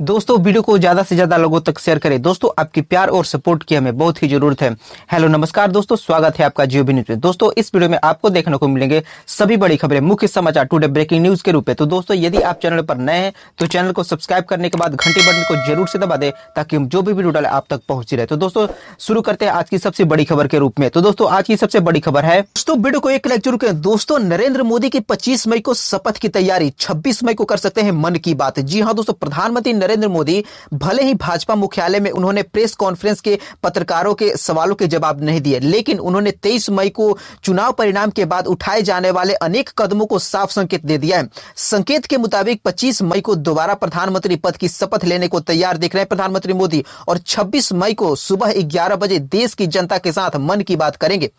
दोस्तों वीडियो को ज्यादा से ज्यादा लोगों तक शेयर करें दोस्तों आपकी प्यार और सपोर्ट की हमें बहुत ही जरूरत है हेलो नमस्कार दोस्तों स्वागत है आपका जियो न्यूज में दोस्तों इस वीडियो में आपको देखने को मिलेंगे सभी बड़ी खबरें मुख्य समाचार टुडे ब्रेकिंग न्यूज के रूप में तो दोस्तों यदि आप चैनल पर नए हैं तो चैनल को सब्सक्राइब करने के बाद घंटे बटन को जरूर से दबा दे ताकि हम जो भी वीडियो डाले आप तक पहुंची रहे तो दोस्तों शुरू करते हैं आज की सबसे बड़ी खबर के रूप में तो दोस्तों आज की सबसे बड़ी खबर है दोस्तों वीडियो को एक लाइक जरूर करें दोस्तों नरेंद्र मोदी की पच्चीस मई को शपथ की तैयारी छब्बीस मई को कर सकते हैं मन की बात जी हाँ दोस्तों प्रधानमंत्री नरेंद्र मोदी भले ही भाजपा मुख्यालय में उन्होंने प्रेस कॉन्फ्रेंस के पत्रकारों के सवालों के जवाब नहीं दिए लेकिन उन्होंने तेईस मई को चुनाव परिणाम के बाद उठाए जाने वाले अनेक कदमों को साफ संकेत दे दिया है संकेत के मुताबिक पच्चीस मई को दोबारा प्रधानमंत्री पद की शपथ लेने को तैयार दिख रहे हैं प्रधानमंत्री मोदी और छब्बीस मई को सुबह ग्यारह बजे देश की जनता के साथ मन की बात करेंगे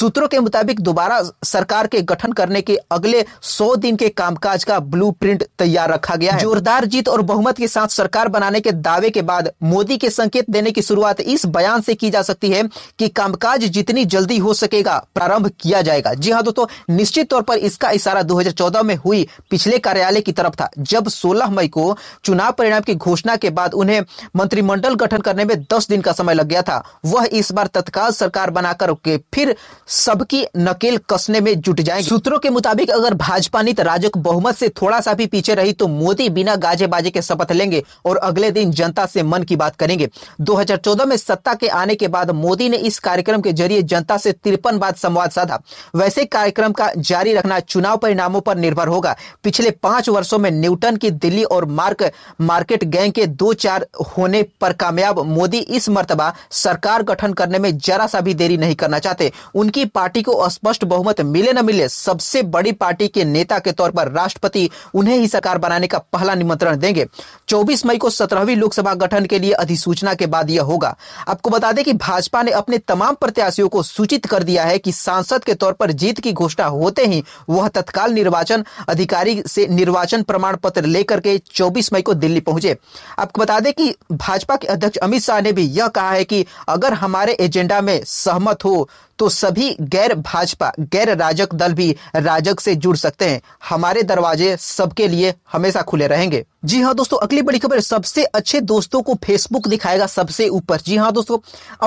सूत्रों के मुताबिक दोबारा सरकार के गठन करने के अगले सौ दिन के कामकाज का ब्लू तैयार रखा गया है जोरदार जीत और बहुमत के साथ सरकार बनाने के दावे के बाद मोदी के संकेत देने की शुरुआत इस बयान से की जा सकती है कि कामकाज जितनी जल्दी हो सकेगा प्रारंभ किया जाएगा जी हाँ दोस्तों निश्चित तौर पर इसका इशारा 2014 में हुई पिछले कार्यालय की तरफ था जब 16 मई को चुनाव परिणाम की घोषणा के बाद उन्हें मंत्रिमंडल गठन करने में दस दिन का समय लग गया था वह इस बार तत्काल सरकार बनाकर के फिर सबकी नकेल कसने में जुट जाएंगे सूत्रों के मुताबिक अगर भाजपा नीत राजक बहुमत से थोड़ा सा भी पीछे रही तो मोदी बिना गाजे बाजे के शपथ लेंगे और अगले दिन जनता से मन की बात करेंगे 2014 में सत्ता के आने के बाद मोदी ने इस कार्यक्रम के जरिए जनता से तिरपन बार संवाद साधा वैसे कार्यक्रम का जारी रखना चुनाव परिणामों पर निर्भर होगा पिछले पांच वर्षों में न्यूटन की दिल्ली और मार्क मार्केट गैंग के दो चार होने पर कामयाब मोदी इस मरतबा सरकार गठन करने में जरा सा भी देरी नहीं करना चाहते उनकी पार्टी को स्पष्ट बहुमत मिले न मिले सबसे बड़ी पार्टी के नेता के तौर पर राष्ट्रपति उन्हें ही सरकार बनाने का पहला निमंत्रण देंगे चौबीस 26 मई को सत्रहवीं लोकसभा गठन के लिए अधिसूचना के बाद यह होगा आपको बता दें कि भाजपा ने अपने तमाम प्रत्याशियों को सूचित कर दिया है कि सांसद के तौर पर जीत की घोषणा होते ही वह तत्काल निर्वाचन अधिकारी से निर्वाचन प्रमाण पत्र लेकर के 24 मई को दिल्ली पहुंचे आपको बता दें कि भाजपा के अध्यक्ष अमित शाह ने भी यह कहा है कि अगर हमारे एजेंडा में सहमत हो तो सभी गैर भाजपा गैर राजक दल भी राजक से जुड़ सकते हैं हमारे दरवाजे सबके लिए हमेशा खुले रहेंगे जी हाँ दोस्तों अगली बड़ी खबर सबसे अच्छे दोस्तों को फेसबुक दिखाएगा सबसे ऊपर जी हाँ दोस्तों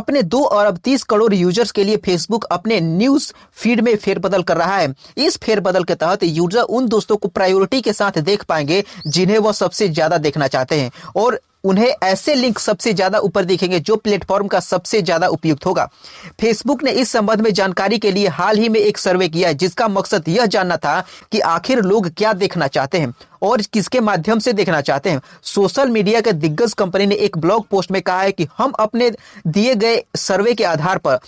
अपने दो अरब तीस करोड़ यूजर्स के लिए फेसबुक अपने न्यूज फीड में फेरबदल कर रहा है इस फेरबदल के तहत यूजर उन दोस्तों को प्रायोरिटी के साथ देख पाएंगे जिन्हें वह सबसे ज्यादा देखना चाहते हैं और उन्हें ऐसे लिंक सबसे ज्यादा ऊपर दिखेंगे जो प्लेटफॉर्म का सबसे ज्यादा उपयुक्त होगा फेसबुक ने इस संबंध में जानकारी के लिए हाल ही में एक सर्वे किया जिसका मकसद यह जानना था कि आखिर लोग क्या देखना चाहते हैं और किसके माध्यम से देखना चाहते हैं सोशल मीडिया के दिग्गज कंपनी ने एक ब्लॉग पोस्ट में कहा है कि हम अपने दिए गए सर्वे के आधार पर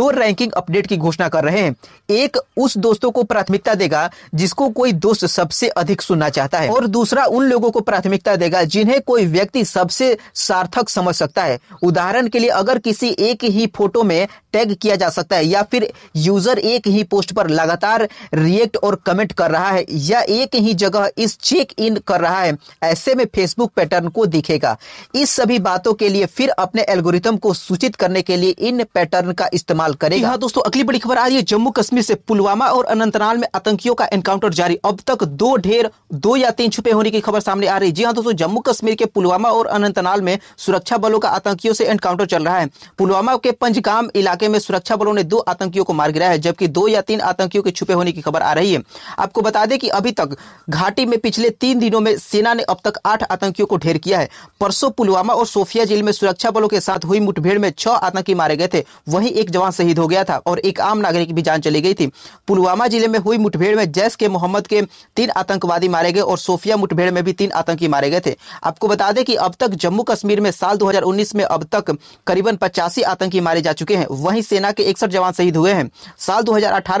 दो रैंकिंग अपडेट की घोषणा कर रहे हैं एक उस दोस्तों को प्राथमिकता देगा जिसको कोई दोस्त सबसे अधिक सुनना चाहता है और दूसरा उन लोगों को प्राथमिकता देगा जिन्हें कोई व्यक्ति सबसे सार्थक समझ सकता है उदाहरण के लिए अगर किसी एक ही फोटो में टैग किया जा सकता है या फिर यूजर एक ही पोस्ट पर लगातार रिएक्ट और कमेंट कर रहा है या एक ही जगह इस चेक क्लिक इन कर रहा है ऐसे में फेसबुक पैटर्न को दिखेगा इस सभी बातों के लिए फिर अपने एल्गोरिथम को सूचित करने के लिए इन पैटर्न का इस्तेमाल करेगा हाँ दोस्तों अगली बड़ी खबर आ रही है जम्मू कश्मीर से पुलवामा और अनंतनाग में आतंकियों का एनकाउंटर जारी अब तक दो ढेर दो या तीन छुपे होने की खबर सामने आ रही है जी हाँ दोस्तों जम्मू कश्मीर के पुलवामा और अनंतनाग में सुरक्षा बलों का आतंकियों से एनकाउंटर चल रहा है पुलवामा के पंजगाम इलाके में सुरक्षा बलों ने दो आतंकियों को मार गिराया है जबकि दो या तीन आतंकियों के छुपे होने की खबर आ रही है आपको बता दें कि अभी तक घाटी में पिछले तीन दिनों में सेना ने अब तक आठ आतंकियों को ढेर किया है परसों पुलवामा और सोफिया जेल में सुरक्षा बलों के साथ हुई मुठभेड़ में छह आतंकी मारे गए थे वहीं एक जवान शहीद हो गया था और एक आम नागरिक भी जान चली गई थी पुलवामा जिले में हुई मुठभेड़ में जैश के मोहम्मद के तीन आतंकवादी मारे गए और सोफिया मुठभेड़ में भी तीन आतंकी मारे गए थे आपको बता दें कि अब तक जम्मू कश्मीर में साल दो में अब तक करीबन पचासी आतंकी मारे जा चुके हैं वहीं सेना के इकसठ जवान शहीद हुए हैं साल दो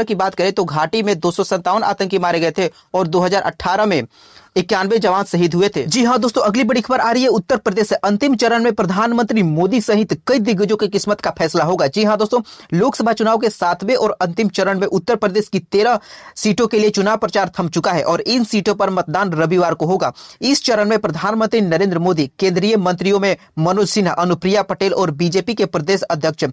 की बात करें तो घाटी में दो आतंकी मारे गए थे और दो में इक्यानवे जवान शहीद हुए थे जी हाँ दोस्तों अगली बड़ी खबर आ रही है उत्तर प्रदेश से अंतिम चरण में प्रधानमंत्री मोदी सहित कई दिग्गजों की किस्मत का फैसला होगा जी हाँ दोस्तों लोकसभा चुनाव के सातवें और अंतिम चरण में उत्तर प्रदेश की तेरह सीटों के लिए चुनाव प्रचार थम चुका है और इन सीटों पर मतदान रविवार को होगा इस चरण में प्रधानमंत्री नरेंद्र मोदी केंद्रीय मंत्रियों में मनोज सिन्हा अनुप्रिया पटेल और बीजेपी के प्रदेश अध्यक्ष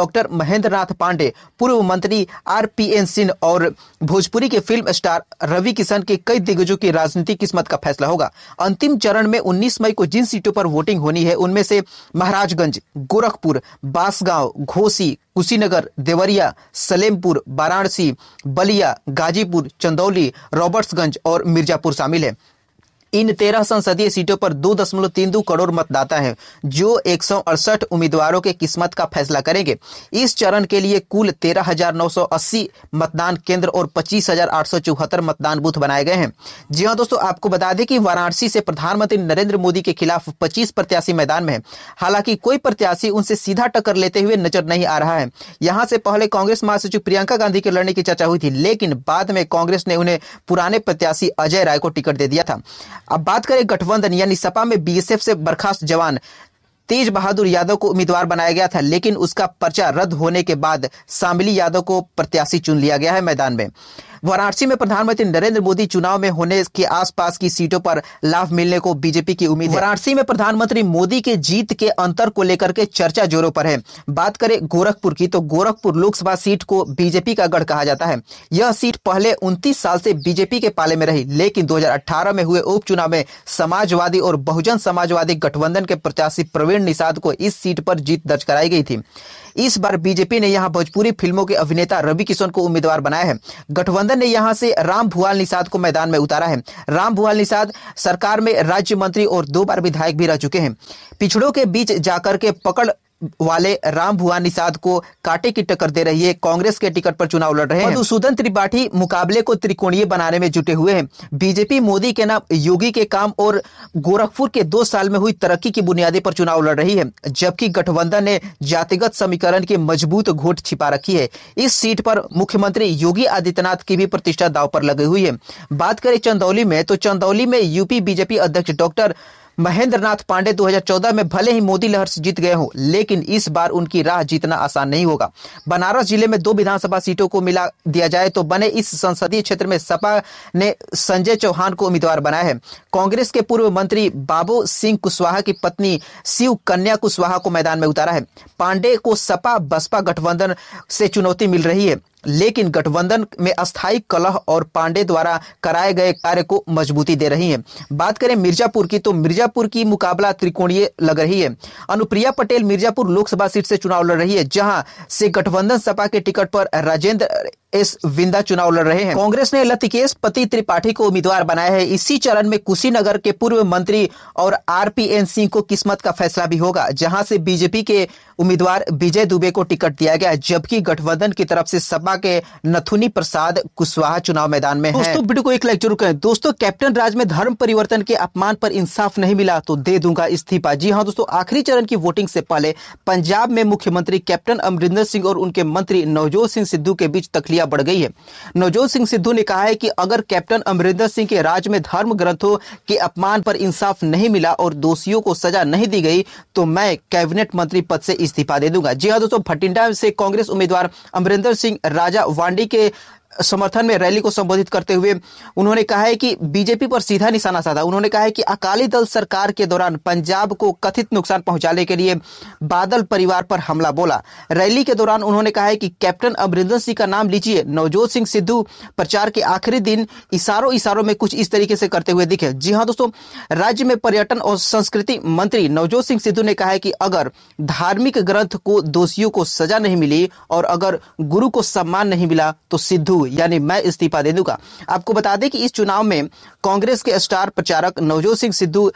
डॉक्टर महेंद्र नाथ पांडे पूर्व मंत्री आर पी एन सिंह और भोजपुरी के फिल्म स्टार रवि किशन के कई दिग्गजों की राजनीति किस्मत का फैसला होगा अंतिम चरण में उन्नीस मई को जिन सीटों पर वोटिंग होनी है उनमें से महाराजगंज गोरखपुर बांसगांव घोसी कुशीनगर देवरिया सलेमपुर वाराणसी बलिया गाजीपुर चंदौली रॉबर्ट्सगंज और मिर्जापुर शामिल है इन तेरह संसदीय सीटों पर दो दशमलव तीन दो करोड़ मतदाता हैं जो एक सौ अड़सठ उम्मीदवारों के किस्मत का फैसला करेंगे इस चरण के लिए कुल तेरह हजार नौ सौ अस्सी मतदान केंद्र और पच्चीस हजार आठ सौ चौहत्तर मतदान बूथ बनाए गए हैं जी हाँ दोस्तों आपको बता दें कि वाराणसी से प्रधानमंत्री नरेंद्र मोदी के खिलाफ पच्चीस प्रत्याशी मैदान में है हालांकि कोई प्रत्याशी उनसे सीधा टक्कर लेते हुए नजर नहीं आ रहा है यहाँ से पहले कांग्रेस महासचिव प्रियंका गांधी के लड़ने की चर्चा हुई थी लेकिन बाद में कांग्रेस ने उन्हें पुराने प्रत्याशी अजय राय को टिकट दे दिया था अब बात करें गठबंधन यानी सपा में बीएसएफ से बर्खास्त जवान तेज बहादुर यादव को उम्मीदवार बनाया गया था लेकिन उसका पर्चा रद्द होने के बाद शामली यादव को प्रत्याशी चुन लिया गया है मैदान में वाराणसी में प्रधानमंत्री नरेंद्र मोदी चुनाव में होने के आसपास की सीटों पर लाभ मिलने को बीजेपी की उम्मीद है वाराणसी में प्रधानमंत्री मोदी के जीत के अंतर को लेकर के चर्चा जोरों पर है बात करें गोरखपुर की तो गोरखपुर लोकसभा सीट को बीजेपी का गढ़ कहा जाता है यह सीट पहले उनतीस साल से बीजेपी के पाले में रही लेकिन दो में हुए उपचुनाव में समाजवादी और बहुजन समाजवादी गठबंधन के प्रत्याशी प्रवीण निषाद को इस सीट पर जीत दर्ज कराई गई थी इस बार बीजेपी ने यहां भोजपुरी फिल्मों के अभिनेता रवि किशन को उम्मीदवार बनाया है गठबंधन गठबंधन ने यहां से राम भुआल निषाद को मैदान में उतारा है राम भुआल निषाद सरकार में राज्य मंत्री और दो बार विधायक भी रह चुके हैं पिछड़ों के बीच जाकर के पकड़ वाले राम भुआ निषाद को कांटे की टक्कर दे रही है कांग्रेस के टिकट पर चुनाव लड़ रहे हैं मधुसूदन त्रिपाठी मुकाबले को त्रिकोणीय बनाने में जुटे हुए हैं बीजेपी मोदी के नाम योगी के काम और गोरखपुर के दो साल में हुई तरक्की की बुनियादी पर चुनाव लड़ रही है जबकि गठबंधन ने जातिगत समीकरण की मजबूत घोट छिपा रखी है इस सीट पर मुख्यमंत्री योगी आदित्यनाथ की भी प्रतिष्ठा दाव पर लगी हुई है बात करें चंदौली में तो चंदौली में यूपी बीजेपी अध्यक्ष डॉक्टर महेंद्र नाथ पांडे 2014 में भले ही मोदी लहर से जीत गए हों लेकिन इस बार उनकी राह जीतना आसान नहीं होगा बनारस जिले में दो विधानसभा सीटों को मिला दिया जाए तो बने इस संसदीय क्षेत्र में सपा ने संजय चौहान को उम्मीदवार बनाया है कांग्रेस के पूर्व मंत्री बाबू सिंह कुशवाहा की पत्नी शिव कन्या कुशवाहा को मैदान में उतारा है पांडे को सपा बसपा गठबंधन से चुनौती मिल रही है लेकिन गठबंधन में अस्थायी कलह और पांडे द्वारा कराए गए कार्य को मजबूती दे रही है बात करें मिर्जापुर की तो मिर्जापुर की मुकाबला त्रिकोणीय लग रही है अनुप्रिया पटेल मिर्जापुर लोकसभा सीट से चुनाव लड़ रही है जहां से गठबंधन सपा के टिकट पर राजेंद्र एस विंदा चुनाव लड़ रहे हैं कांग्रेस ने लतिकेश पति त्रिपाठी को उम्मीदवार बनाया है इसी चरण में कुशीनगर के पूर्व मंत्री और आर पी एन सिंह को किस्मत का फैसला भी होगा जहां से बीजेपी के उम्मीदवार विजय दुबे को टिकट दिया गया जबकि गठबंधन की तरफ से सपा भाजपा के नथुनी प्रसाद कुशवाहा चुनाव मैदान में है दोस्तों वीडियो को एक लाइक जरूर करें दोस्तों कैप्टन राज में धर्म परिवर्तन के अपमान पर इंसाफ नहीं मिला तो दे दूंगा इस्तीफा जी हाँ दोस्तों आखिरी चरण की वोटिंग से पहले पंजाब में मुख्यमंत्री कैप्टन अमरिंदर सिंह और उनके मंत्री नवजोत सिंह सिद्धू के बीच तकलिया बढ़ गई है नवजोत सिंह सिद्धू ने कहा है कि अगर कैप्टन अमरिंदर सिंह के राज में धर्म ग्रंथों के अपमान पर इंसाफ नहीं मिला और दोषियों को सजा नहीं दी गई तो मैं कैबिनेट मंत्री पद से इस्तीफा दे दूंगा जी हाँ दोस्तों भटिंडा से कांग्रेस उम्मीदवार अमरिंदर सिंह राजा वांडी के समर्थन में रैली को संबोधित करते हुए उन्होंने कहा है कि बीजेपी पर सीधा निशाना साधा उन्होंने कहा है कि अकाली दल सरकार के दौरान पंजाब को कथित नुकसान पहुंचाने के लिए बादल परिवार पर हमला बोला रैली के दौरान उन्होंने कहा है कि कैप्टन अमरिंदर सिंह का नाम लीजिए नवजोत सिंह सिद्धू प्रचार के आखिरी दिन इशारों इशारों में कुछ इस तरीके से करते हुए दिखे जी हाँ दोस्तों राज्य में पर्यटन और संस्कृति मंत्री नवजोत सिंह सिद्धू ने कहा है कि अगर धार्मिक ग्रंथ को दोषियों को सजा नहीं मिली और अगर गुरु को सम्मान नहीं मिला तो सिद्धू यानी मैं इस्तीफा दे दूंगा आपको बता दें कि इस चुनाव में कांग्रेस के स्टार प्रचारक नवजोत सिंह सिद्धू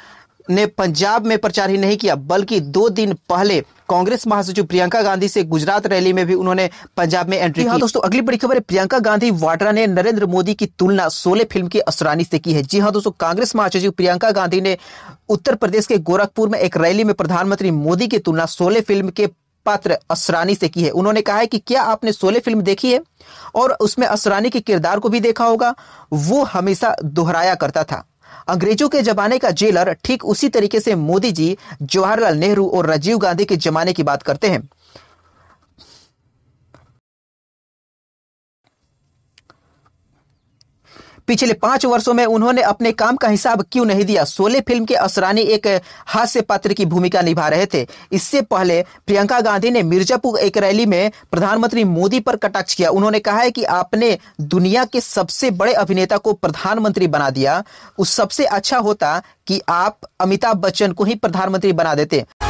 ने पंजाब में प्रचार ही नहीं किया बल्कि दो दिन पहले कांग्रेस महासचिव प्रियंका गांधी से गुजरात रैली में भी उन्होंने पंजाब में एंट्री हाँ की दोस्तों अगली बड़ी खबर है प्रियंका गांधी वाड्रा ने नरेंद्र मोदी की तुलना सोले फिल्म की असरानी से की है जी हाँ दोस्तों कांग्रेस महासचिव प्रियंका गांधी ने उत्तर प्रदेश के गोरखपुर में एक रैली में प्रधानमंत्री मोदी की तुलना सोले फिल्म के पात्र असरानी से की है उन्होंने कहा है कि क्या आपने सोले फिल्म देखी है और उसमें असरानी के किरदार को भी देखा होगा वो हमेशा दोहराया करता था अंग्रेजों के जमाने का जेलर ठीक उसी तरीके से मोदी जी जवाहरलाल नेहरू और राजीव गांधी के जमाने की बात करते हैं पिछले पांच वर्षों में उन्होंने अपने काम का हिसाब क्यों नहीं दिया सोले फिल्म के असरानी एक हास्य पात्र की भूमिका निभा रहे थे इससे पहले प्रियंका गांधी ने मिर्जापुर एक रैली में प्रधानमंत्री मोदी पर कटाक्ष किया उन्होंने कहा है कि आपने दुनिया के सबसे बड़े अभिनेता को प्रधानमंत्री बना दिया उस सबसे अच्छा होता कि आप अमिताभ बच्चन को ही प्रधानमंत्री बना देते